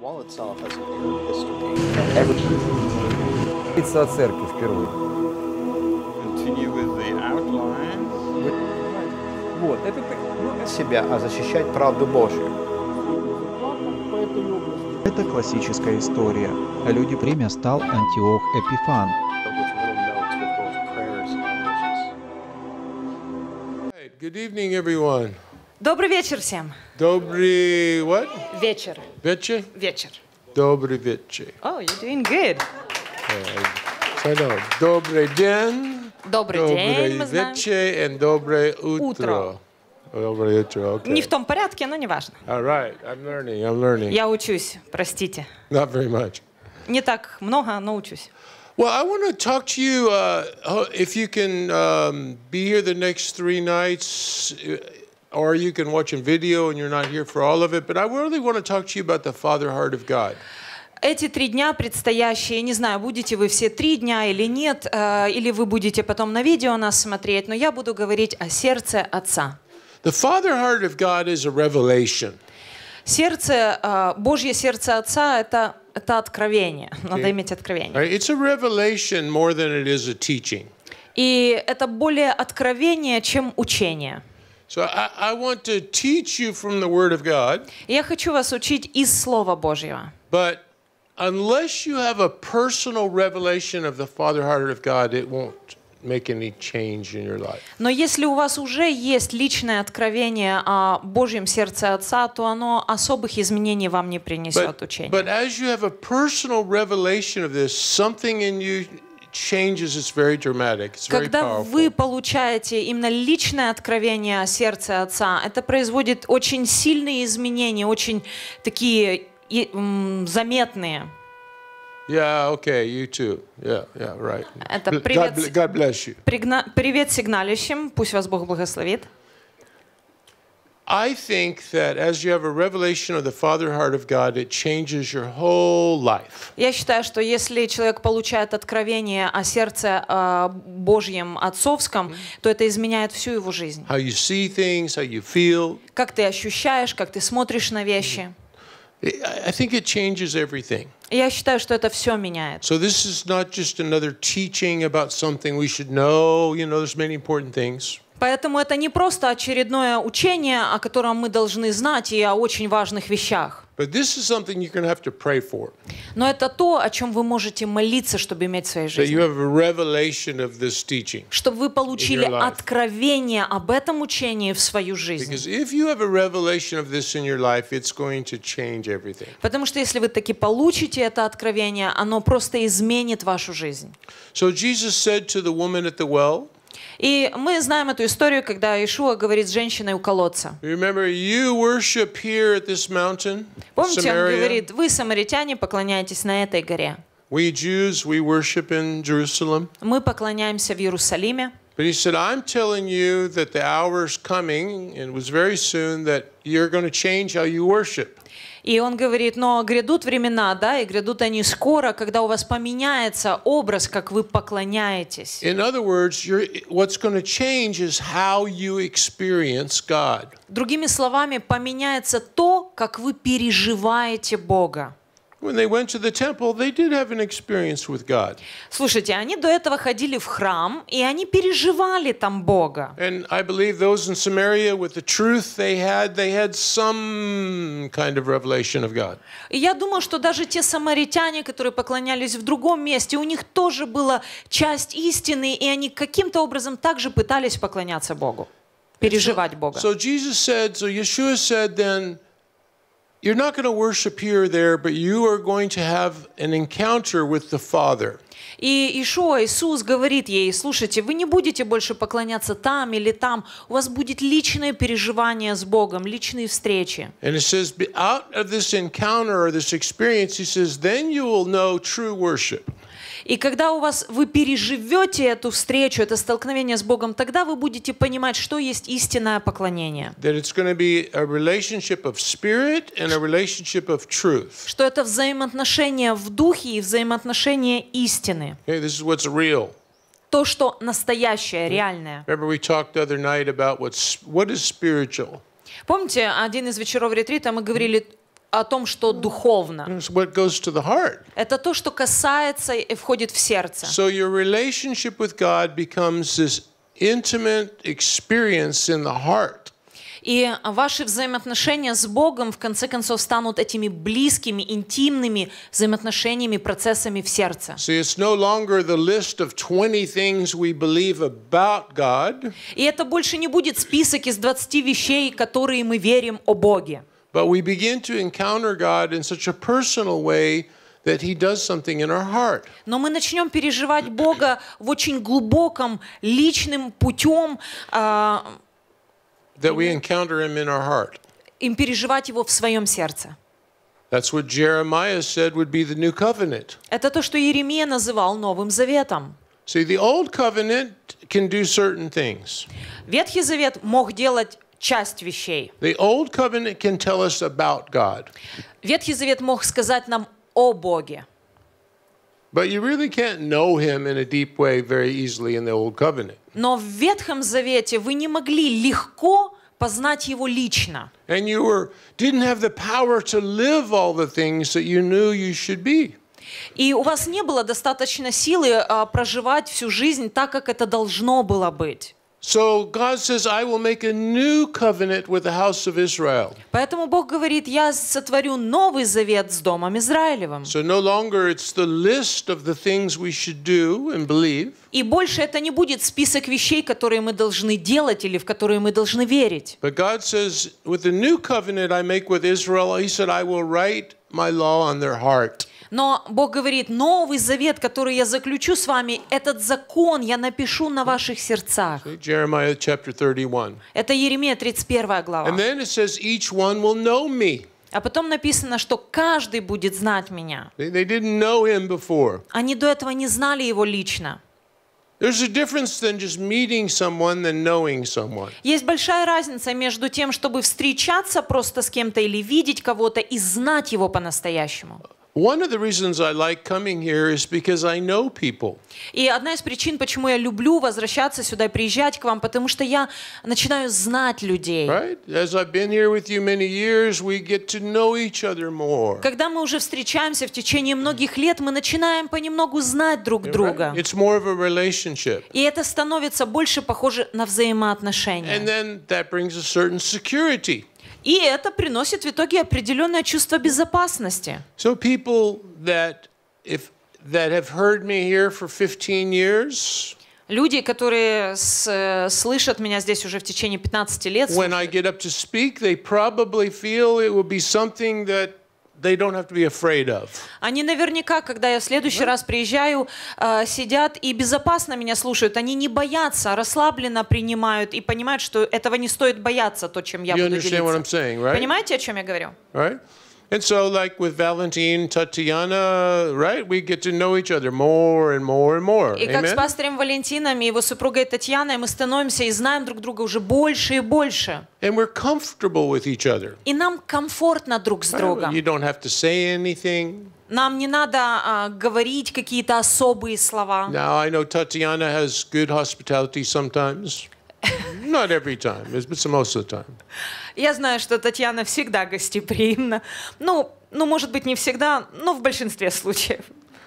Говорится о церкви впервые. Вот, это ну, себя, а защищать правду Божью. Это классическая история. А Люди время стал Антиох Эпифан, Good evening, everyone. Добрый вечер всем. Добрый what? Вечер. Вечер? Вечер. Добрый вечер. Oh, you're doing good. Hello. Добрый день. Добрый, добрый день, мы знаем. вечер и доброе утро. утро. Доброе утро. Okay. Не в том порядке, но не важно. All right, I'm learning, I'm learning. Я учусь, простите. Not very much. Не так много, но учусь. Well, I want to talk to you uh, if you can um, be here the next three nights or you can watch in video and you're not here for all of it, but I really want to talk to you about the father heart of God. Эти три дня предстоящие, не знаю, будете вы все три дня или нет, э, или вы будете потом на видео нас смотреть, но я буду говорить о сердце Отца. The father heart of God is a revelation. Сердце, э, Божье сердце Отца – это, это откровение. Надо okay. иметь откровение. Right. It's a revelation more than it is a teaching. И это более откровение, чем учение. So I want to teach you from the Word of God. Я хочу вас учить из Слова Божьего. But unless you have a personal revelation of the Father heart of God, it won't make any change in your life. Но если у вас уже есть личное откровение о Божьем сердце Отца, то оно особых изменений вам не принесет учения. But as you have a personal revelation of this, something in you Когда вы получаете именно личное откровение сердца Отца, это производит очень сильные изменения, очень такие и, м, заметные. Yeah, okay, you too. Yeah, yeah, right. Это привет, God, God bless you. Пригна, привет сигналищем, пусть вас Бог благословит. I think that as you have a revelation of the father heart of God, it changes your whole life. Я считаю, что если человек получает откровение о сердце Божьем отцовском, то это изменяет всю его жизнь. How you see things, how you feel. Как ты ощущаешь, как ты смотришь на вещи. Э, I think it changes everything. Я считаю, что это все меняет. So this is not just another teaching about something we should know. You know, there's many important things. Поэтому это не просто очередное учение, о котором мы должны знать и о очень важных вещах. Но это то, о чем вы можете молиться, чтобы иметь в своей жизни. Чтобы вы получили откровение об этом учении в свою жизнь. Потому что если вы таки получите это откровение, оно просто изменит вашу жизнь. So Jesus said to the woman at the well, и мы знаем эту историю, когда Иешуа говорит с женщиной у колодца. Remember, you worship here at this mountain, Помните, Samaria. он говорит, вы, самаритяне, поклоняетесь на этой горе. We Jews, we worship in Jerusalem. Мы поклоняемся в Иерусалиме. But he said, I'm telling you that the hour is coming, and it was very soon, that you're going to change how you worship. И он говорит, но грядут времена, да, и грядут они скоро, когда у вас поменяется образ, как вы поклоняетесь. Другими словами, поменяется то, как вы переживаете Бога. Слушайте, они до этого ходили в храм, и они переживали там Бога. И я думаю, что даже те самаритяне, которые поклонялись в другом месте, у них тоже была часть истины, и они каким-то образом также пытались поклоняться Богу, переживать Бога. So Jesus said, so Yeshua said then, you're not going to worship here or there, but you are going to have an encounter with the Father. И Ишуа, Иисус говорит ей, слушайте, вы не будете больше поклоняться там или там, у вас будет личное переживание с Богом, личные встречи. Says, this this he says, Then you will know true worship. И когда у вас вы переживете эту встречу, это столкновение с Богом, тогда вы будете понимать, что есть истинное поклонение. Что это взаимоотношения в духе и взаимоотношения истины. Okay, this is what's real то, что настоящее, реальное. What, what Помните, один из вечеров ретрита мы говорили о том, что духовно. Это то, что касается и входит в сердце. So your relationship with God becomes this intimate experience in the heart. И ваши взаимоотношения с Богом в конце концов станут этими близкими, интимными взаимоотношениями, процессами в сердце. И это больше не будет список из 20 вещей, которые мы верим о Боге. But we begin to encounter God in such a personal way that he does something in our heart. Но мы начнем переживать Бога в очень глубоком личным путем. That we encounter him in our heart. Им переживать его в своем сердце. That's what Jeremiah said would be the new covenant. Это то, что Иеремия называл новым заветом. See, the old covenant can do certain things. Ветхий завет мог делать часть вещей. The Old Covenant can tell us about God. Ветхий Завет мог сказать нам о Боге. But you really can't know him in a deep way very easily in the Old Covenant. Но в Ветхом Завете вы не могли легко познать его лично. And you were, didn't have the power to live all the things that you knew you should be. И у вас не было достаточно силы а, проживать всю жизнь так, как это должно было быть. So God says, I will make a new covenant with the house of Israel. Поэтому Бог говорит, я сотворю новый завет с домом Израилевым. So no longer it's the list of the things we should do and believe. И больше это не будет список вещей, которые мы должны делать или в которые мы должны верить. But God says, with the new covenant I make with Israel, He said, I will write my law on their heart. Но Бог говорит, новый завет, который я заключу с вами, этот закон я напишу на ваших сердцах. Это Еремия 31 глава. And then it says, each one will know me. А потом написано, что каждый будет знать меня. They, they didn't know him before. Они до этого не знали его лично. Есть большая разница между тем, чтобы встречаться просто с кем-то или видеть кого-то и знать его по-настоящему. One of the reasons I like coming here is because I know people. И одна из причин, почему я люблю возвращаться сюда, приезжать к вам, потому что я начинаю знать людей. Right? As I've been here with you many years, we get to know each other more. Когда мы уже встречаемся в течение многих лет, мы начинаем понемногу знать друг друга. It's more of a relationship. И это становится больше похоже на взаимоотношения. And then that brings a certain security. И это приносит в итоге определенное чувство безопасности. So people that if that have heard me here for 15 years. Люди, которые с, слышат меня здесь уже в течение 15 лет. When I get up to speak, they probably feel it will be something that they don't have to be afraid of. Они наверняка, когда я в следующий раз приезжаю, а, сидят и безопасно меня слушают. Они не боятся, а расслабленно принимают и понимают, что этого не стоит бояться, то, чем я you understand what I'm Saying, right? Понимаете, о чем я говорю? Right? And so, like with Valentin, Tatiana, right, we get to know each other more and more and more. И как с пастором Валентином и его супругой Татьяной мы становимся и знаем друг друга уже больше и больше. And we're comfortable with each other. И нам комфортно друг с другом. You don't have to say anything. Нам не надо uh, говорить какие-то особые слова. Now I know Tatiana has good hospitality sometimes. Not every time. It's most of the time. Я знаю, что Татьяна всегда гостеприимна. Ну, ну, может быть, не всегда, но в большинстве случаев.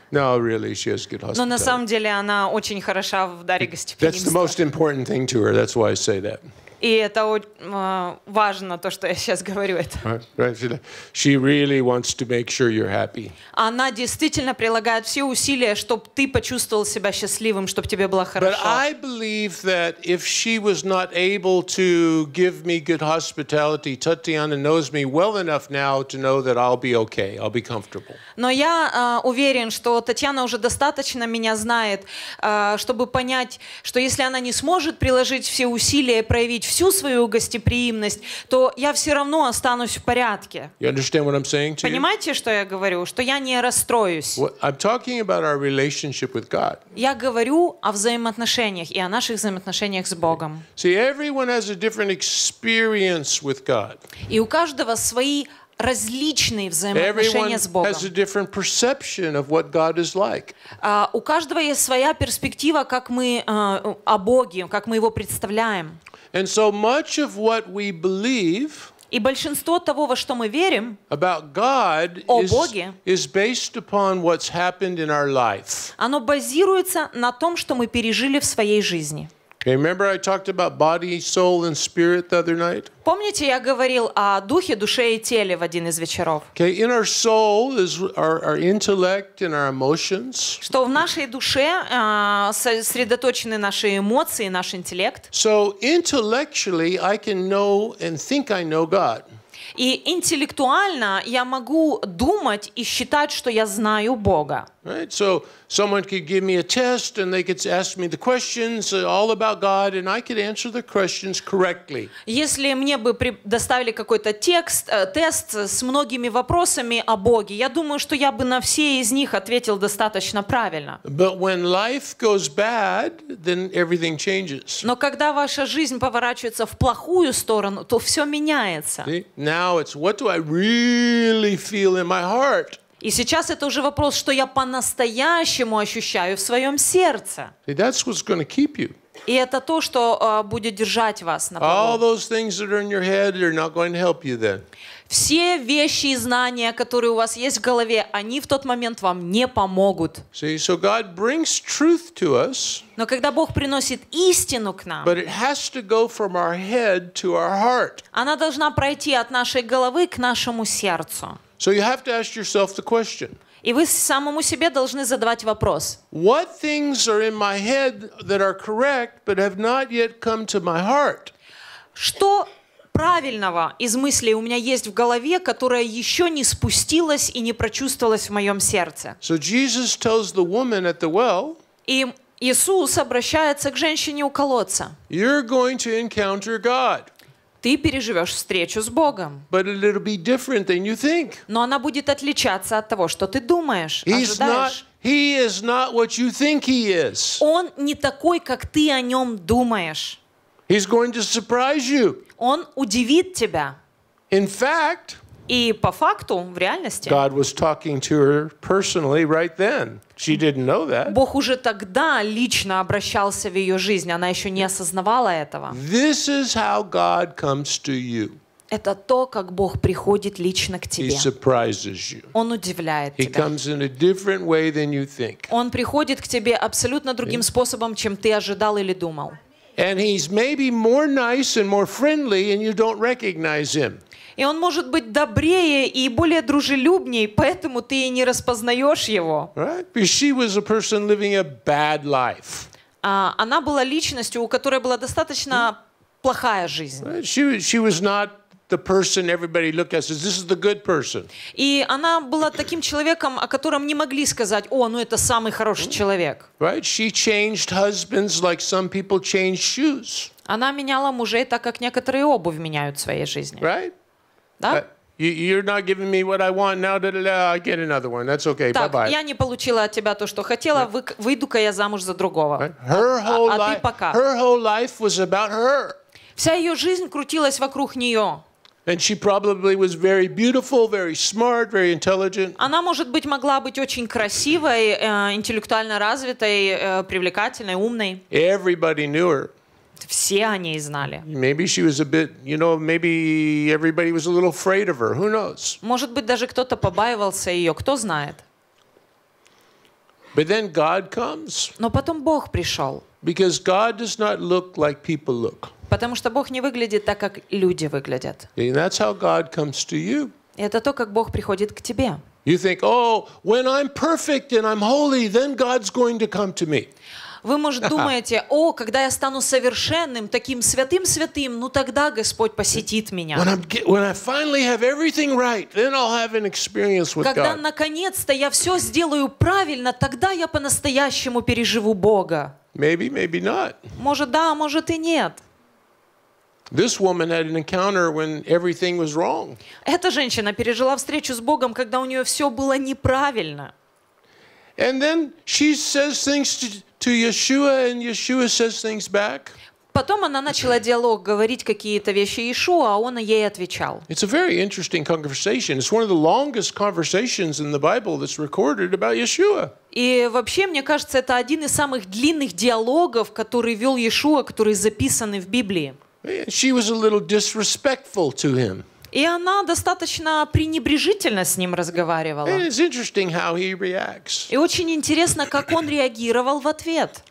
No, really, she has good hospitality. Но на самом деле она очень хороша в даре гостеприимства. That's the most important thing to her. That's why I say that. И это а, важно, то, что я сейчас говорю She really wants to make sure you're happy. Она действительно прилагает все усилия, чтобы ты почувствовал себя счастливым, чтобы тебе было хорошо. But I believe that if she was not able to give me good hospitality, Tatiana knows me well enough now to know that I'll be okay, I'll be comfortable. Но я а, уверен, что Татьяна уже достаточно меня знает, а, чтобы понять, что если она не сможет приложить все усилия и проявить всю свою гостеприимность, то я все равно останусь в порядке. Понимаете, что я говорю? Что я не расстроюсь. Я говорю о взаимоотношениях и о наших взаимоотношениях с Богом. И у каждого свои различные взаимоотношения с Богом. А, у каждого есть своя перспектива, как мы а, о Боге, как мы его представляем. And so much of what we believe И большинство того, во что мы верим about God о is, Боге, is based upon what's happened in our life. оно базируется на том, что мы пережили в своей жизни. Помните, я говорил о духе, душе и теле в один из вечеров? Okay, in our our our our soul is intellect and emotions. Что в нашей душе а, сосредоточены наши эмоции, наш интеллект. So intellectually I can know and think I know God. И интеллектуально я могу думать и считать, что я знаю Бога. Right? So someone could give me a test and they could ask me the questions all about God and I could answer the questions correctly. Если мне бы предоставили какой-то текст, тест с многими вопросами о Боге, я думаю, что я бы на все из них ответил достаточно правильно. But when life goes bad, then everything changes. Но когда ваша жизнь поворачивается в плохую сторону, то все меняется. See? Now it's what do I really feel in my heart? И сейчас это уже вопрос, что я по-настоящему ощущаю в своем сердце. И это то, что uh, будет держать вас на плаву. Все вещи и знания, которые у вас есть в голове, они в тот момент вам не помогут. See, so truth to us, Но когда Бог приносит истину к нам, go она должна пройти от нашей головы к нашему сердцу. So you have to ask yourself the question. И вы самому себе должны задавать вопрос. What things are in my head that are correct but have not yet come to my heart? Что правильного из мыслей у меня есть в голове, которая еще не спустилась и не прочувствовалась в моем сердце? So Jesus tells the woman at the well. И Иисус обращается к женщине у колодца. You're going to encounter God. Ты переживешь встречу с Богом. Но она будет отличаться от того, что ты думаешь, ожидаешь. Он не такой, как ты о нем думаешь. Он удивит тебя. In fact, и по факту, в реальности, God was talking to her personally right then. She didn't know that. Бог уже тогда лично обращался в ее жизнь, она еще не осознавала этого. This is how God comes to you. Это то, как Бог приходит лично к тебе. Он удивляет тебя. Он приходит к тебе абсолютно другим способом, чем ты ожидал или думал. And he's maybe more nice and more friendly, and you don't recognize him и он может быть добрее и более дружелюбней, поэтому ты и не распознаешь его. А, она была личностью, у которой была достаточно плохая жизнь. the person everybody looked at says, this is the good person. И она была таким человеком, о котором не могли сказать, о, ну это самый хороший человек. Right? She changed husbands like some people change shoes. Она меняла мужей так, как некоторые обувь меняют в своей жизни. Right? да? You're not giving me what I want now. Da, da, I get another one. That's okay. Так, Bye-bye. я не получила от тебя то, что хотела. Right. выиду я замуж за другого. Her whole а, Her whole life was about her. Вся ее жизнь крутилась вокруг нее. And she probably was very beautiful, very smart, very intelligent. Она, может быть, могла быть очень красивой, э, интеллектуально развитой, э, привлекательной, умной. Everybody knew her. Все о ней знали. Maybe she was a bit, you know, maybe everybody was a little afraid of her. Who knows? Может быть, даже кто-то побаивался ее. Кто знает? But then God comes. Но потом Бог пришел. Because God does not look like people look. Потому что Бог не выглядит так, как люди выглядят. And that's how God comes to you. И это то, как Бог приходит к тебе. You think, oh, when I'm perfect and I'm holy, then God's going to come to me. Вы, может, думаете, о, когда я стану совершенным, таким святым-святым, ну тогда Господь посетит меня. Когда наконец-то я все сделаю правильно, тогда я по-настоящему переживу Бога. Maybe, maybe not. Может, да, может и нет. This woman had an encounter when everything was wrong. Эта женщина пережила встречу с Богом, когда у нее все было неправильно. And then she says things to to Yeshua, and Yeshua says things back. Потом она начала диалог говорить какие-то вещи Ишу, а он ей отвечал. It's a very interesting conversation. It's one of the longest conversations in the Bible that's recorded about Yeshua. И вообще, мне кажется, это один из самых длинных диалогов, который вел Иешуа, которые записаны в Библии. She was a little disrespectful to him. И она достаточно пренебрежительно с ним разговаривала. И очень интересно, как он реагировал в ответ.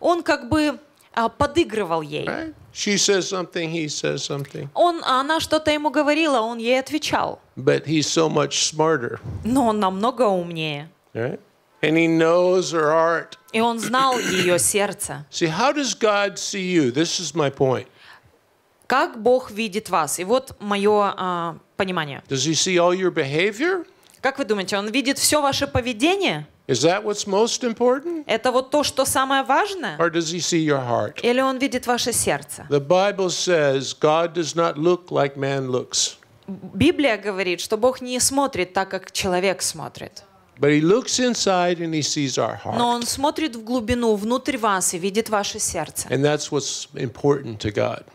Он как бы а, подыгрывал ей. She says something, he says something. Он, она что-то ему говорила, он ей отвечал. But he's so much smarter. Но он намного умнее. Right? And he knows her heart. И он знал ее сердце. See, how does God see you? This is my point. Как Бог видит вас? И вот мое а, понимание. Does he see all your behavior? Как вы думаете, он видит все ваше поведение? Is that what's most important? Это вот то, что самое важное? Or does he see your heart? Или он видит ваше сердце? The Bible says God does not look like man looks. Библия говорит, что Бог не смотрит так, как человек смотрит. Но он смотрит в глубину, внутрь вас и видит ваше сердце.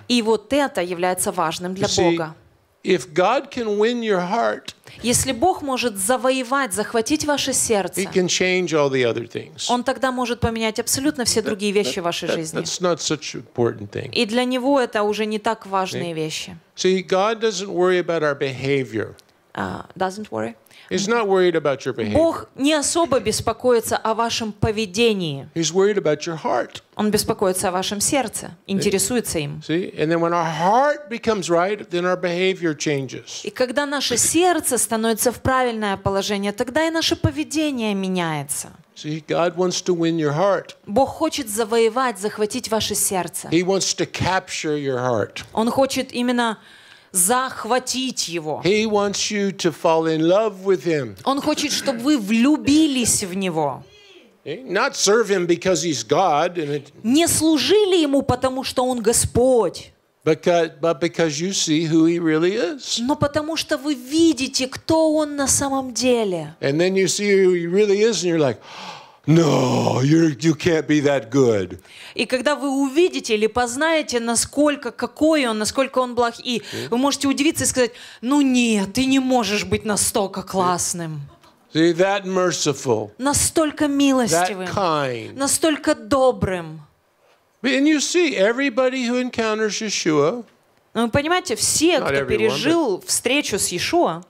И вот это является важным для Бога. If God can win your heart, если Бог может завоевать, захватить ваше сердце, he can change all the other things. Он тогда может поменять абсолютно все другие вещи в вашей жизни. That's not such important thing. И для Него это уже не так важные вещи. See, God doesn't worry about our behavior. А, doesn't worry. He's not worried about your behavior. Бог не особо беспокоится о вашем поведении. He's worried about your heart. Он беспокоится о вашем сердце, интересуется им. See? And then when our heart becomes right, then our behavior changes. И когда наше сердце становится в правильное положение, тогда и наше поведение меняется. See, God wants to win your heart. Бог хочет завоевать, захватить ваше сердце. He wants to capture your heart. Он хочет именно захватить его. He wants you to fall in love with him. Он хочет, чтобы вы влюбились в него. Not serve him because he's God and it... Не служили ему, потому что он Господь. Because, but because you see who he really is. Но потому что вы видите, кто он на самом деле. And then you see who he really is, and you're like. Oh, No, you, you can't be that good. И когда вы увидите или познаете, насколько какой он, насколько он благ, и вы можете удивиться и сказать, ну нет, ты не можешь быть настолько классным. See, that merciful, настолько милостивым, that kind. настолько добрым. And you see, everybody who encounters Yeshua, ну, вы понимаете, все, кто everyone, пережил встречу с Иешуа,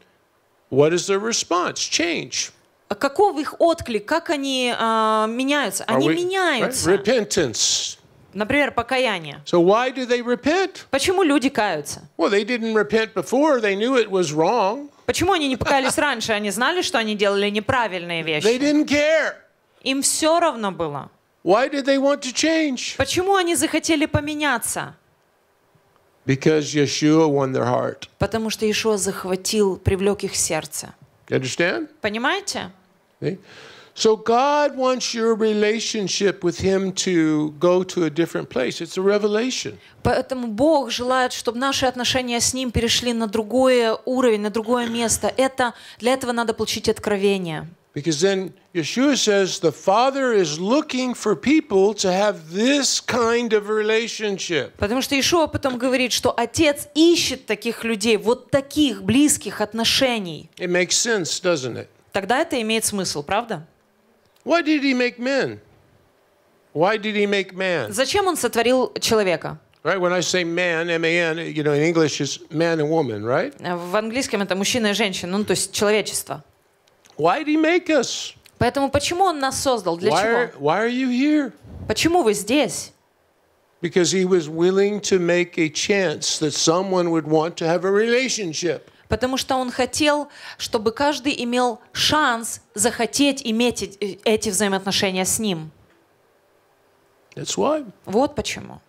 what is their response? Change. Каков их отклик? Как они э, меняются? Они we, меняются. Repentance. Например, покаяние. So why do they repent? Почему люди каются? Well, they didn't repent before. They knew it was wrong. Почему они не покаялись раньше? Они знали, что они делали неправильные вещи. They didn't care. Им все равно было. Why did they want to change? Почему они захотели поменяться? Because Yeshua won their heart. Потому что Иешуа захватил, привлек их сердце. You understand? Понимаете? Okay. So God wants your relationship with Him to go to a different place. It's a revelation. Поэтому Бог желает, чтобы наши отношения с Ним перешли на другой уровень, на другое место. Это для этого надо получить откровение. Because then Yeshua says the Father is looking for people to have this kind of relationship. Потому что Иешуа потом говорит, что Отец ищет таких людей, вот таких близких отношений. It makes sense, doesn't it? Тогда это имеет смысл, правда? Why did he make men? Why did he make man? Зачем он сотворил человека? Right, when I say man, M-A-N, you know, in English is man and woman, right? В английском это мужчина и женщина, ну то есть человечество. Why did he make us? Поэтому почему он нас создал? Для why, чего? Why are you here? Почему вы здесь? Потому что он хотел, чтобы каждый имел шанс захотеть иметь эти взаимоотношения с ним. That's why. Вот почему.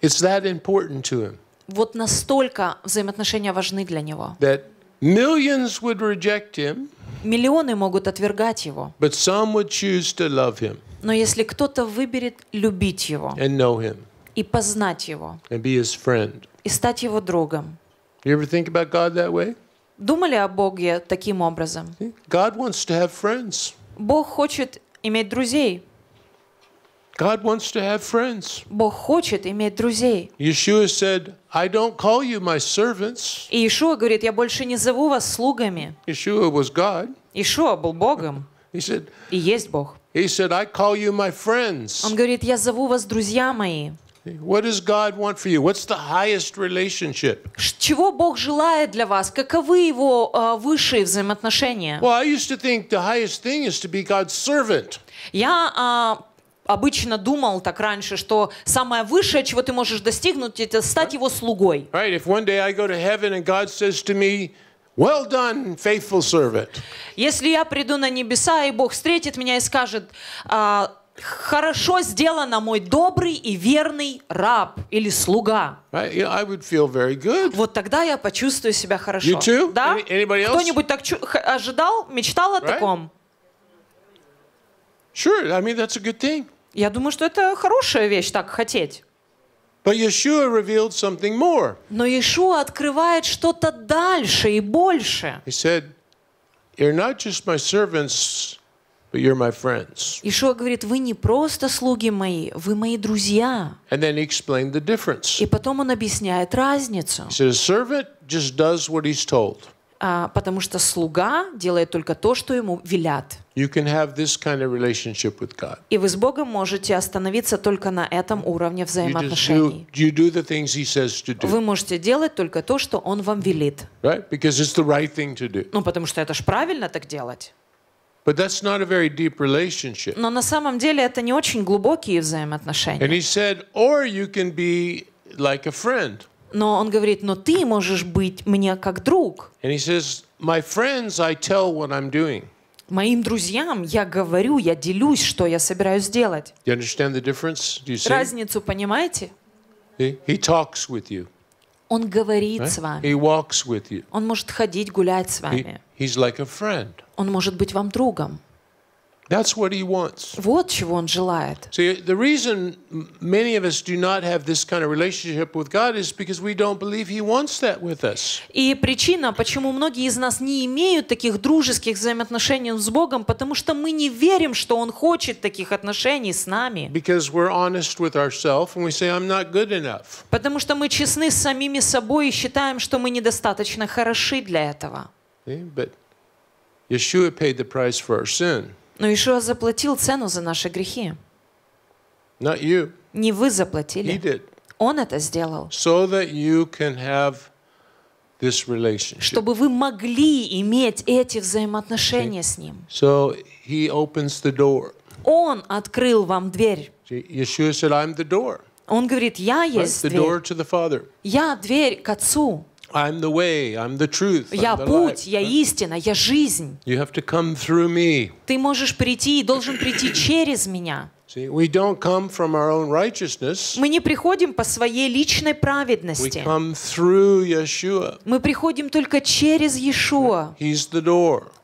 It's that important to him. Вот настолько взаимоотношения важны для него. That Millions would reject him. Миллионы могут отвергать его. But some would choose to love him. Но если кто-то выберет любить его and know him, и познать его and be his friend, и стать его другом. You ever think about God that way? Думали о Боге таким образом? God wants to have friends. Бог хочет иметь друзей. God wants to have friends. Бог хочет иметь друзей. Yeshua said, I don't call you my servants. И Иешуа говорит, я больше не зову вас слугами. Иешуа was God. Иешуа был Богом. He said, и есть Бог. He said, I call you my friends. Он говорит, я зову вас друзья мои. What does God want for you? What's the highest relationship? Чего Бог желает для вас? Каковы его uh, высшие взаимоотношения? Well, I used to think the highest thing is to be God's servant. Я uh, обычно думал так раньше, что самое высшее, чего ты можешь достигнуть, это стать его слугой. Right, if one day I go to heaven and God says to me, Well done, faithful servant. Если я приду на небеса, и Бог встретит меня и скажет, «А, хорошо сделано, мой добрый и верный раб или слуга. I, would feel very good. Вот тогда я почувствую себя хорошо. You too? Да? Кто-нибудь так ожидал, мечтал о right? таком? Sure, I mean that's a good thing. Я думаю, что это хорошая вещь так хотеть. But Yeshua revealed something more. Но Иешуа открывает что-то дальше и больше. He said, "You're not just my servants, but you're my friends." Иешуа говорит, вы не просто слуги мои, вы мои друзья. And then he explained the difference. И потом он объясняет разницу. He said, "A servant just does what he's told." А, потому что слуга делает только то, что ему велят. Kind of И вы с Богом можете остановиться только на этом уровне взаимоотношений. вы можете делать только то, что Он вам велит. ну, потому что это ж правильно так делать. But that's not a very deep relationship. Но на самом деле это не очень глубокие взаимоотношения. And he said, or you can be like a friend. Но он говорит, но ты можешь быть мне как друг. Моим друзьям я говорю, я делюсь, что я собираюсь делать. Разницу понимаете? Он говорит с вами. Он может ходить, гулять с вами. Он может быть вам другом. That's what he wants. Вот чего он желает. See, the reason many of us do not have this kind of relationship with God is because we don't believe he wants that with us. И причина, почему многие из нас не имеют таких дружеских взаимоотношений с Богом, потому что мы не верим, что он хочет таких отношений с нами. Because we're honest with ourselves and we say I'm not good enough. Потому что мы честны с самими собой и считаем, что мы недостаточно хороши для этого. But Yeshua paid the price for our sin. Но Ишуа заплатил цену за наши грехи. Not you. Не вы заплатили. He did. Он это сделал. So that you can have this relationship. Чтобы вы могли иметь эти взаимоотношения okay. с Ним. So he opens the door. Он открыл вам дверь. Yeshua said, I'm the door. Он говорит, я есть right? the дверь. Door to the Father. Я дверь к Отцу. I'm the way, I'm the truth, я the путь, life. я истина, я жизнь. You have to come through me. Ты можешь прийти и должен прийти через меня. See, we don't come from our own righteousness. Мы не приходим по своей личной праведности. We come through Yeshua. Мы приходим только через Иешуа.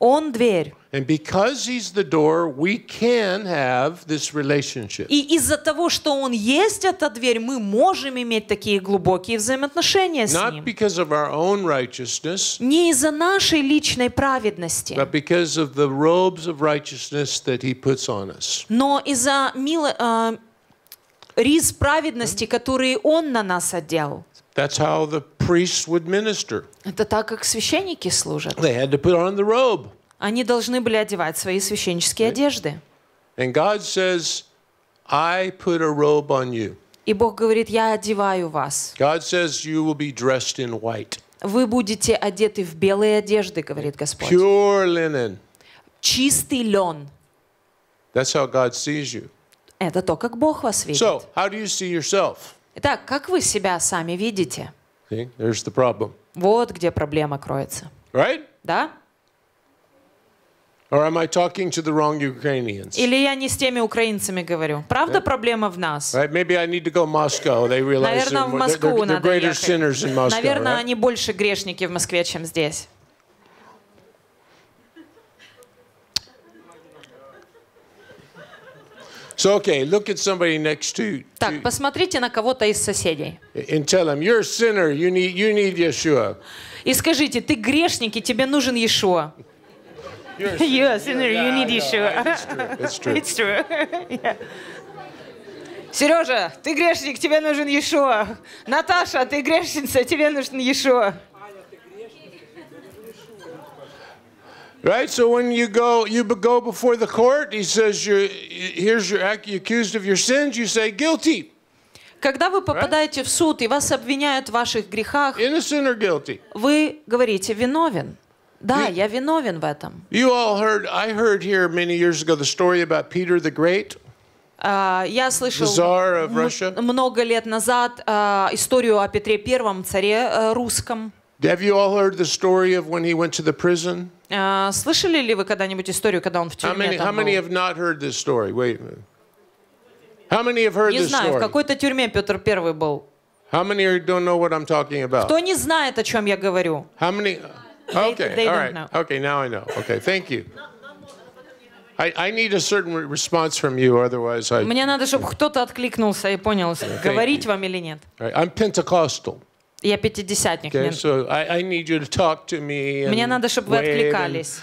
Он дверь. And because he's the door, we can have this relationship. И из-за того, что он есть эта дверь, мы можем иметь такие глубокие взаимоотношения с Not ним. Because of our own righteousness, не из-за нашей личной праведности, but because of the robes of righteousness that he puts on us. но из-за мило, э, риз праведности, которые он на нас одел. That's how the priests would minister. Это так, как священники служат. They had to put on the robe. Они должны были одевать свои священнические одежды. And God says, I put a robe on you. И Бог говорит, я одеваю вас. God says, you will be dressed in white. Вы будете одеты в белые одежды, говорит Господь. Pure linen. Чистый лен. That's how God sees you. Это то, как Бог вас видит. So, how do you see yourself? Итак, как вы себя сами видите? See, there's the problem. Вот где проблема кроется. Right? Да? Or am I talking to the wrong Ukrainians? Или я не с теми украинцами говорю. Правда, right? проблема в нас. Right? Maybe I need to go Moscow. They realize Наверное, в Москву they're, they're, they're надо ехать. Sinners in Moscow, Наверное, right? они больше грешники в Москве, чем здесь. So, okay, look at somebody next to, так, посмотрите на кого-то из соседей. And tell them, You're a sinner, you need, you need Yeshua. И скажите, ты грешник, и тебе нужен Иешуа. You're a sinner. You're a sinner. Yeah, you need Yeshua. It's true. It's true. yeah. Сережа, ты грешник, тебе нужен Ешо. Наташа, ты грешница, тебе нужен Ешо. Right? So when you go, you go before the court, he says, you're, here's your, you're accused of your sins, you say, guilty. Когда вы попадаете в суд и вас обвиняют в ваших грехах, вы говорите «виновен». Да, you, я виновен в этом. You all heard, I heard here many years ago the story about Peter the Great. Uh, я слышал много лет назад uh, историю о Петре Первом, царе uh, русском. Have you all heard the story of when he went to the prison? Слышали ли вы когда-нибудь историю, когда он в тюрьме? How many, how many have not heard this story? Wait. How many have heard this story? Не знаю, в какой-то тюрьме Петр Первый был. How many don't know what I'm talking about? Кто не знает, о чем я говорю? How many? Okay, they, they all right. Know. Okay, now I know. Okay, thank you. I, I need a certain response from you, otherwise I... Мне надо, чтобы кто-то откликнулся и понял, thank говорить you. вам или нет. Right. I'm Pentecostal. Я пятидесятник. Okay, so I, I need you to talk to me Мне надо, чтобы вы откликались.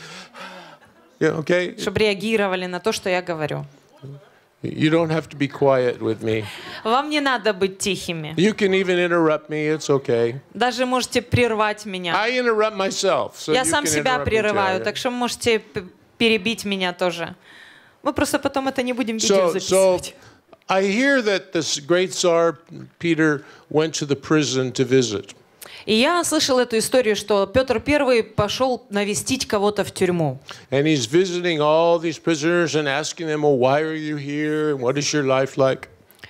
And, yeah, okay. Чтобы реагировали на то, что я говорю. You don't have to be quiet with me. Вам не надо быть тихими. You can even interrupt me, it's okay. Даже можете прервать меня. I interrupt myself, so Я сам себя прерываю, так что можете перебить меня тоже. Мы просто потом это не будем видео записывать. So, I hear that this great Tsar Peter went to the prison to visit. И я слышал эту историю, что Петр Первый пошел навестить кого-то в тюрьму.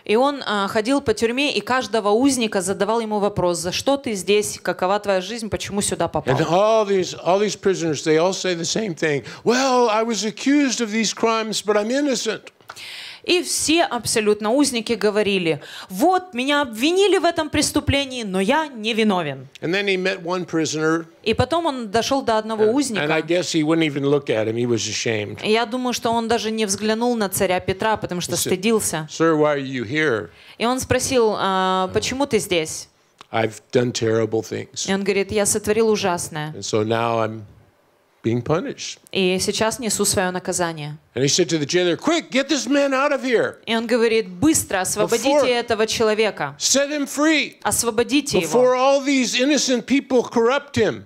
И он а, ходил по тюрьме, и каждого узника задавал ему вопрос, за что ты здесь, какова твоя жизнь, почему сюда попал. All these, all these well, crimes, и все абсолютно узники говорили, вот, меня обвинили в этом преступлении, но я не виновен. И потом он дошел до одного узника. Я думаю, что он даже не взглянул на царя Петра, потому что стыдился. И он спросил, «А, почему ты здесь? И он говорит, я сотворил ужасное being punished. И сейчас несу свое наказание. And he said to the jailer, "Quick, get this man out of here." И он говорит, быстро освободите этого человека. Set him free. Освободите его. Before all these innocent people corrupt him.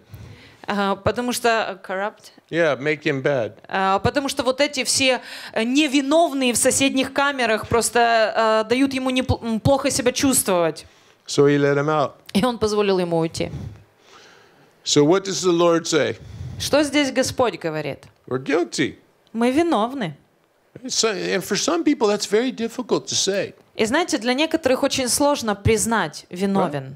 А, потому что э, corrupt. Yeah, make him bad. А, потому что вот эти все э, невиновные в соседних камерах просто э, дают ему плохо себя чувствовать. So he let him out. И он позволил ему уйти. So what does the Lord say? Что здесь Господь говорит? We're guilty. Мы виновны. So, and for some people that's very difficult to say. И знаете, для некоторых очень сложно признать виновен. Right?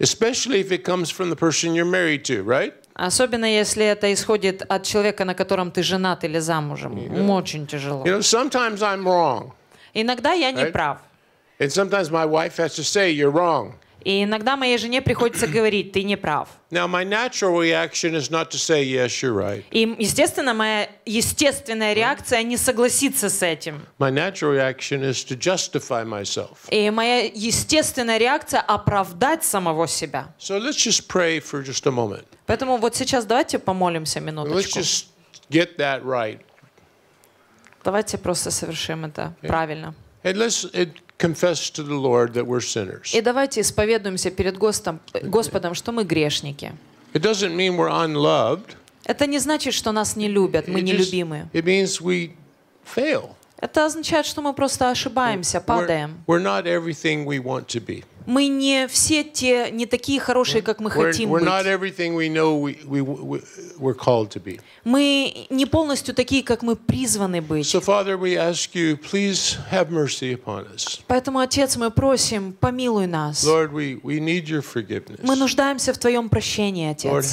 Especially if it comes from the person you're married to, right? Особенно если это исходит от человека, на котором ты женат или замужем. You know, очень тяжело. You know, sometimes I'm wrong. Иногда я не right? прав. And sometimes my wife has to say you're wrong. И иногда моей жене приходится говорить, ты не прав. yes, right. И, естественно, моя естественная реакция не согласиться с этим. И моя естественная реакция оправдать самого себя. So let's just pray for just a moment. Поэтому вот сейчас давайте помолимся минуточку. Let's just get that right. Давайте просто совершим это okay. правильно. And let's, and confess to the Lord that we're sinners. И давайте исповедуемся перед Господом, Господом, что мы грешники. It doesn't mean we're unloved. Это не значит, что нас не любят, мы не любимы. It means we fail. Это означает, что мы просто ошибаемся, падаем. We're, we're not everything we want to be мы не все те, не такие хорошие, как мы хотим быть. Мы не полностью такие, как мы призваны быть. Поэтому, Отец, мы просим, помилуй нас. Мы нуждаемся в Твоем прощении, Отец.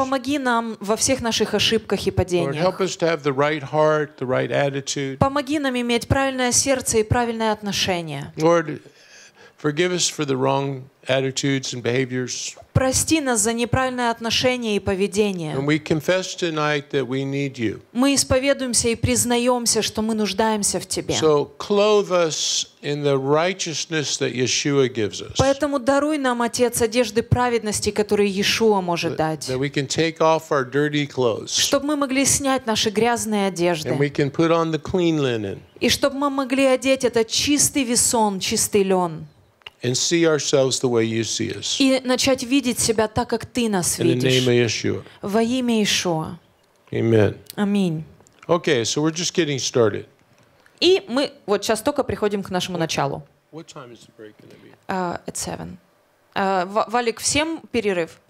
Помоги нам во всех наших ошибках и падениях. Помоги нам иметь правильное сердце и правильное отношение. Forgive us for the wrong attitudes and behaviors. Прости нас за неправильное отношение и поведение. And we confess tonight that we need you. Мы исповедуемся и признаемся, что мы нуждаемся в тебе. So clothe us in the righteousness that Yeshua gives us. Поэтому даруй нам, Отец, одежды праведности, которые Иешуа может дать. That we can take off our dirty clothes. Чтобы мы могли снять наши грязные одежды. And we can put on the clean linen. И чтобы мы могли одеть этот чистый весон, чистый лен. And see ourselves the way you see us. И начать видеть себя так, как ты нас видишь. Во имя Иешуа. Amen. Аминь. Okay, so we're just getting started. И мы вот сейчас только приходим к нашему началу. What time is the break going to be? Uh, at seven. Uh, Валик, всем перерыв.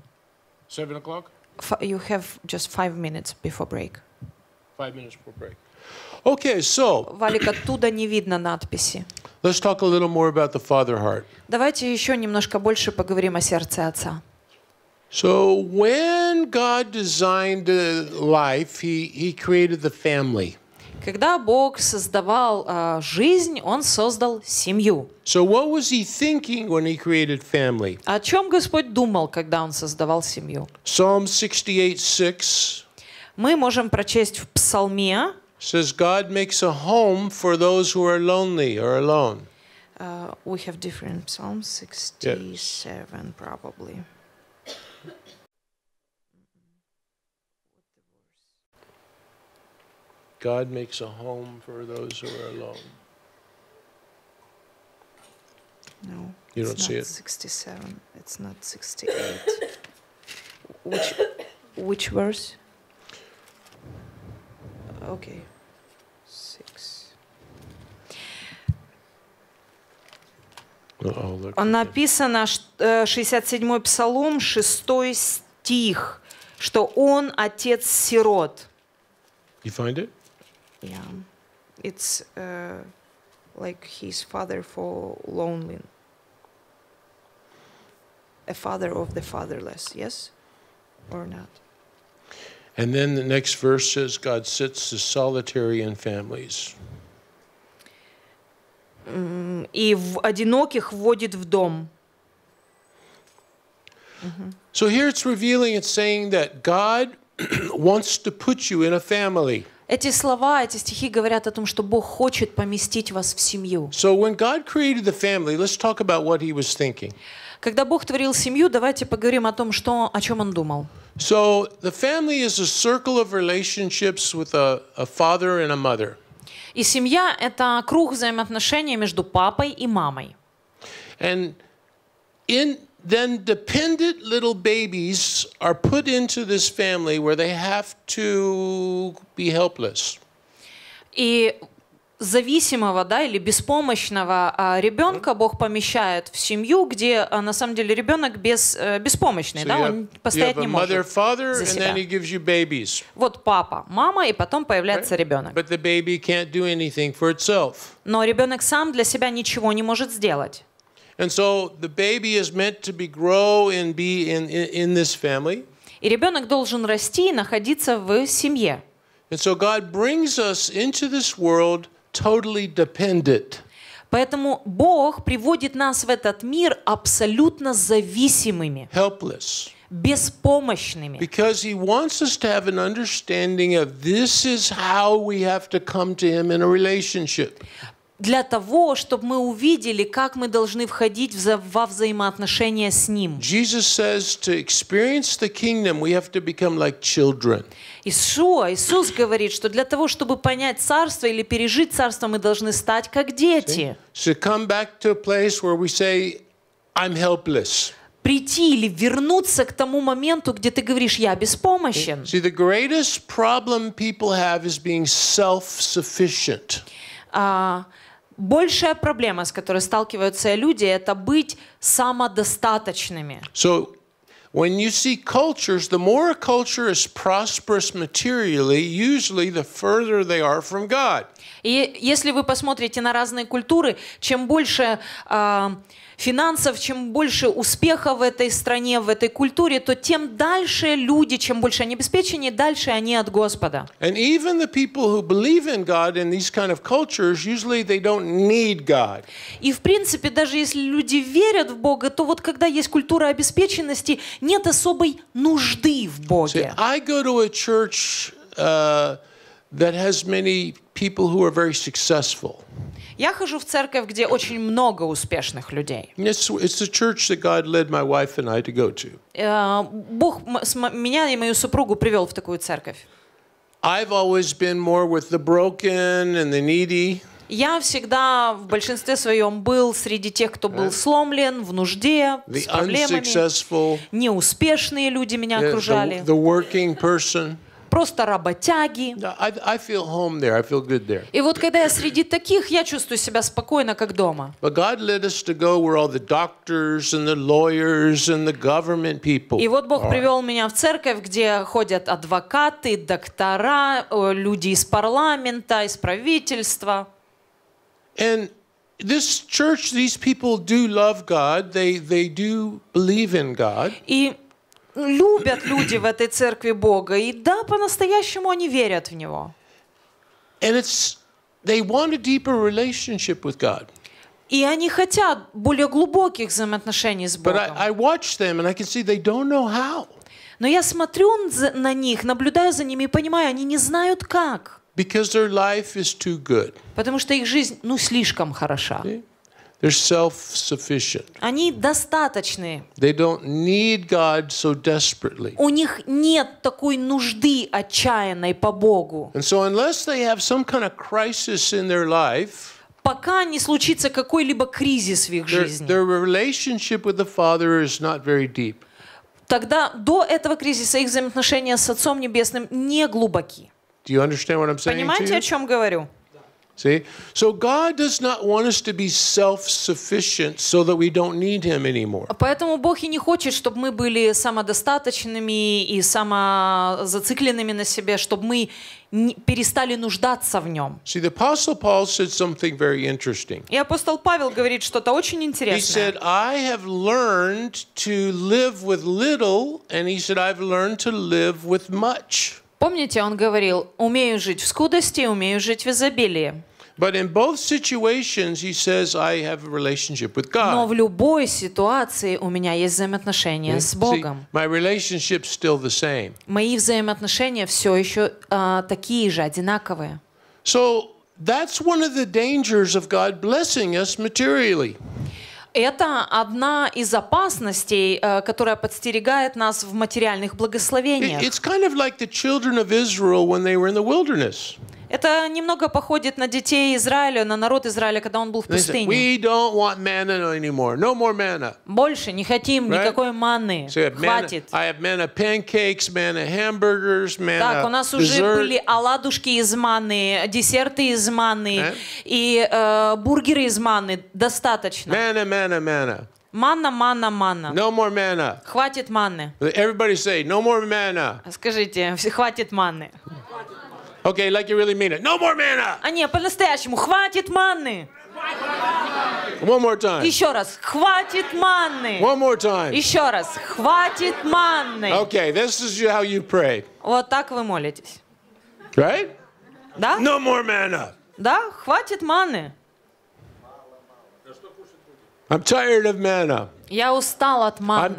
Seven o'clock. You have just five minutes before break. Five minutes before break. Okay, so. Валик, оттуда не видно надписи. Let's talk a little more about the father heart. Давайте еще немножко больше поговорим о сердце отца. So when God designed life, he, he created the family. Когда Бог создавал а, жизнь, Он создал семью. So what was he thinking when he created family? О чем Господь думал, когда Он создавал семью? Psalm 68:6. Мы можем прочесть в Псалме says God makes a home for those who are lonely or alone. Uh, we have different Psalms, 67 probably. God makes a home for those who are alone. No. You don't see it? 67. It's not 68. which, which verse? Okay. Six. Написано 67-й э, псалом, 6 стих, что он отец сирот. You find it? Yeah. It's uh, like his father for lonely. A father of the fatherless, yes? Or not? And then the next verse says God sits the solitary in families. И одиноких вводит в дом. So here it's revealing, it's saying that God wants to put you in a family. Эти слова, эти стихи говорят о том, что Бог хочет поместить вас в семью. So when God created the family, let's talk about what he was thinking. Когда Бог творил семью, давайте поговорим о том, что, о чем он думал. So the family is a circle of relationships with a, a father and a mother. И семья – это круг взаимоотношений между папой и мамой. And in then dependent little babies are put into this family where they have to be helpless. И зависимого да, или беспомощного а, ребенка Бог помещает в семью, где а, на самом деле ребенок без, э, беспомощный, so да, он постоять не может mother, father, за себя. Вот папа, мама, и потом появляется right? ребенок. Но ребенок сам для себя ничего не может сделать. And so the baby is meant to be grow and be in, in, in this family. И ребенок должен расти и находиться в семье. And so God brings us into this world – totally dependent. Поэтому Бог приводит нас в этот мир абсолютно зависимыми. Helpless беспомощными. Because he wants us to have an understanding of this is how we have to come to him in a relationship. для того, чтобы мы увидели, как мы должны входить вза во взаимоотношения с Ним. Ишуа, Иисус говорит, что для того, чтобы понять Царство или пережить Царство, мы должны стать как дети. Прийти или вернуться к тому моменту, где ты говоришь, я беспомощен. See, the greatest problem people have is being self-sufficient. Uh, большая проблема, с которой сталкиваются люди, это быть самодостаточными. So, When you see cultures, the more a culture is prosperous materially, usually the further they are from God. И если вы посмотрите на разные культуры, чем больше uh, финансов, чем больше успеха в этой стране, в этой культуре, то тем дальше люди, чем больше они обеспечены, дальше они от Господа. И в принципе, даже если люди верят в Бога, то вот когда есть культура обеспеченности, нет особой нужды в Боге. See, I go to a church uh, that has many people who are very successful. Я хожу в церковь, где очень много успешных людей. Э, Бог меня и мою супругу привел в такую церковь. Я всегда в большинстве своем был среди тех, кто был сломлен, в нужде, с проблемами. Неуспешные люди меня окружали. The, the working person просто работяги. I, I feel home there. I feel good there. И вот когда я среди таких, я чувствую себя спокойно, как дома. But God led us to go where all the doctors and the lawyers and the government people. И вот Бог привел меня в церковь, где ходят адвокаты, доктора, люди из парламента, из правительства. And this church, these people do love God. They they do believe in God. И любят люди в этой церкви Бога, и да, по-настоящему они верят в Него. And it's, they want a deeper relationship with God. И они хотят более глубоких взаимоотношений с Богом. Но я смотрю на них, наблюдаю за ними и понимаю, они не знают как. Потому что их жизнь, ну, слишком хороша. See? They're self-sufficient. Они достаточны. They don't need God so desperately. У них нет такой нужды отчаянной по Богу. And so unless they have some kind of crisis in their life, пока не случится какой-либо кризис в их жизни. Their, their relationship with the Father is not very deep. Тогда до этого кризиса их взаимоотношения с Отцом Небесным не глубоки. Do you understand what I'm saying Понимаете, to you? о чем говорю? See? So God does not want us to be self-sufficient so that we don't need him anymore. Поэтому Бог и не хочет, чтобы мы были самодостаточными и самозацикленными на себе, чтобы мы перестали нуждаться в нем. See, the Apostle Paul said something very interesting. И апостол Павел говорит что-то очень интересное. He said, I have learned to live with little, and he said, I've learned to live with much. Помните, он говорил, умею жить в скудости, умею жить в изобилии. But in both situations, he says, I have a relationship with God. Но в любой ситуации у меня есть взаимоотношения с Богом. See, my relationship's still the same. Мои взаимоотношения все еще uh, такие же, одинаковые. So that's one of the dangers of God blessing us materially. Это одна из опасностей, которая подстерегает нас в материальных благословениях. It's kind of like the children of Israel when they were in the wilderness. Это немного походит на детей Израиля, на народ Израиля, когда он был в пустыне. We don't want manna anymore. No more manna. Больше не хотим right? никакой маны, So Хватит. Manna, I have manna pancakes, manna hamburgers, manna Так, у нас dessert. уже были оладушки из маны, десерты из маны right? и э, бургеры из маны, Достаточно. Manna, manna, manna. Манна, манна, манна. No more manna. Хватит манны. Everybody say, no more manna. Скажите, хватит манны. Okay, like you really mean it. No more manna! А не, по-настоящему, хватит манны! One more time. Еще раз, хватит манны! One more time. Еще раз, хватит манны! Okay, this is how you pray. Вот так вы молитесь. Right? Да? No more manna! Да, хватит манны! I'm tired of manna. Я устал от маны. I'm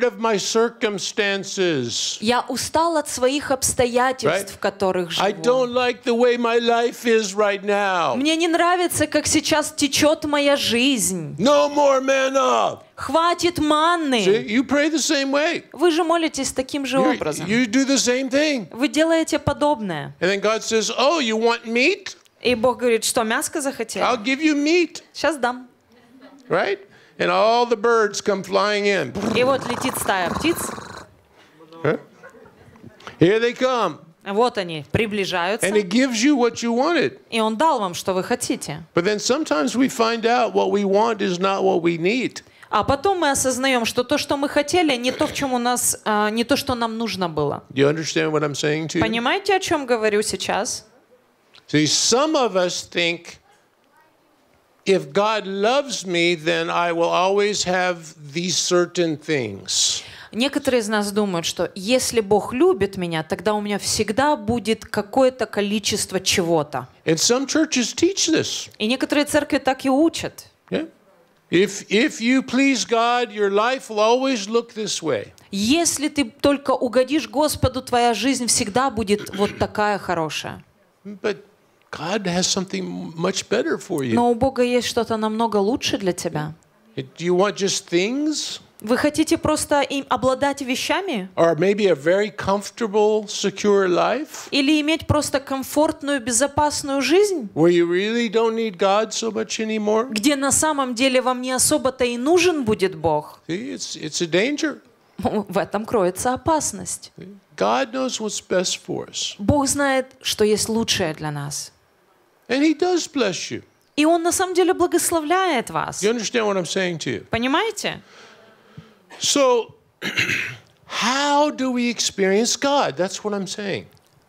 tired of my circumstances. Я устал от своих обстоятельств, right? в которых живу. I don't like the way my life is right now. Мне не нравится, как сейчас течет моя жизнь. No more manna. Хватит манны. See, you pray the same way. Вы же молитесь таким же You're, образом. You do the same thing. Вы делаете подобное. And then God says, "Oh, you want meat?" И Бог говорит, что мяско захотел. I'll give you meat. Сейчас дам. Right? And all the birds come flying in. И вот летит стая птиц. Here they come. Вот они приближаются. And it gives you what you wanted. И он дал вам, что вы хотите. But then sometimes we find out what we want is not what we need. А потом мы осознаем, что то, что мы хотели, не то, в чем у нас, а, не то, что нам нужно было. Понимаете, о чем говорю сейчас? See, some of us think if God loves me, then I will always have these certain things. Некоторые из нас думают, что если Бог любит меня, тогда у меня всегда будет какое-то количество чего-то. И некоторые церкви так и учат. Yeah. If, if you please God, your life will always look this way. Если ты только угодишь Господу, твоя жизнь всегда будет вот такая хорошая. But God has something much better for you. Но у Бога есть что-то намного лучше для тебя. Do you want just things? Вы хотите просто им обладать вещами? Or maybe a very comfortable, secure life? Или иметь просто комфортную, безопасную жизнь? Where you really don't need God so much anymore? Где на самом деле вам не особо-то и нужен будет Бог? it's, it's a danger. В этом кроется опасность. God knows what's best for us. Бог знает, что есть лучшее для нас. And he does bless you. И Он на самом деле благословляет вас. You understand what I'm saying to you? Понимаете? So, how do we experience God? That's what I'm saying.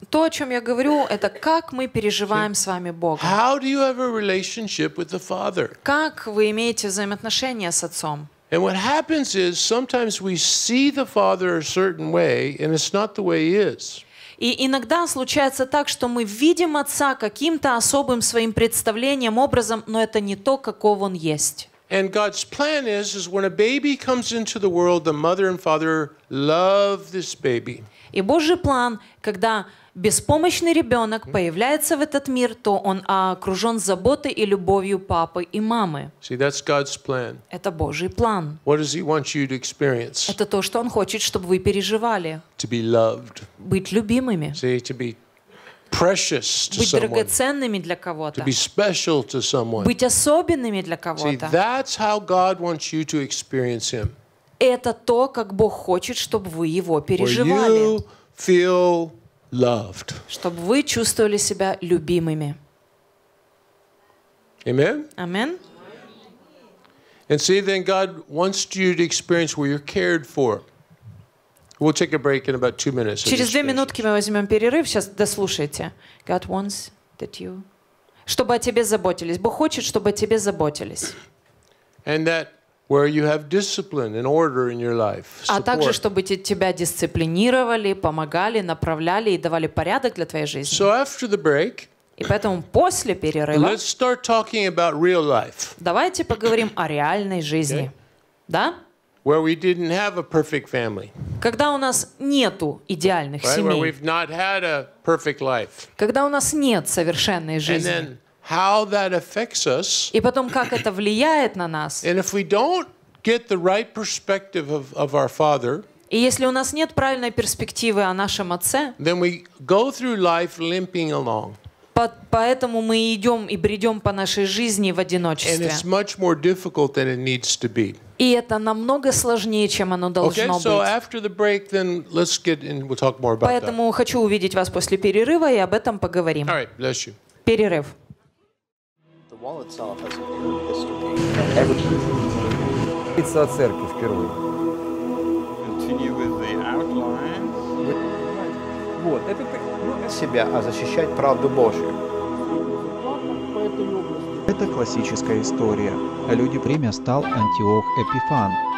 То, о чем я говорю, это как мы переживаем с вами Бога. How do you have a relationship with the Father? Как вы имеете взаимоотношения с Отцом? And what happens is sometimes we see the Father a certain way, and it's not the way He is. И иногда случается так, что мы видим Отца каким-то особым своим представлением, образом, но это не то, каков Он есть. And God's plan is, is when a baby comes into the world, the mother and father love this baby. И Божий план, когда беспомощный ребенок появляется в этот мир, то он окружен заботой и любовью папы и мамы. See, that's God's plan. Это Божий план. What does he want you to experience? Это то, что он хочет, чтобы вы переживали. To be loved. Быть любимыми. See, to be precious to быть драгоценными для кого-то, to be special to someone. быть особенными для кого-то. that's how God wants you to experience Him. Это то, как Бог хочет, чтобы вы его переживали. Where you feel loved. Чтобы вы чувствовали себя любимыми. Amen. Amen. And see, then God wants you to experience where you're cared for. We'll take a break in about two minutes. Через две минутки мы возьмем перерыв. Сейчас дослушайте. God wants that you... Чтобы о тебе заботились. Бог хочет, чтобы о тебе заботились. And that where you have discipline and order in your life. А также, чтобы тебя дисциплинировали, помогали, направляли и давали порядок для твоей жизни. So after the break, и поэтому после перерыва let's start talking about real life. давайте поговорим о реальной жизни. Okay? Да? Where we didn't have a perfect family. Когда у нас нету идеальных right? семей. Where we've not had a perfect life. Когда у нас нет совершенной жизни. And then how that affects us. И потом, как это влияет на нас. And if we don't get the right perspective of, of our Father, и если у нас нет правильной перспективы о нашем Отце, then we go through life limping along. поэтому мы идем и бредем по нашей жизни в одиночестве. И это намного сложнее, чем оно должно быть. поэтому хочу увидеть вас после перерыва и об этом поговорим. Right, Перерыв. Говорится о церкви впервые. Вот, это ну, себя, а защищать правду Божью. Это классическая история. Люди время стал Антиох Эпифан,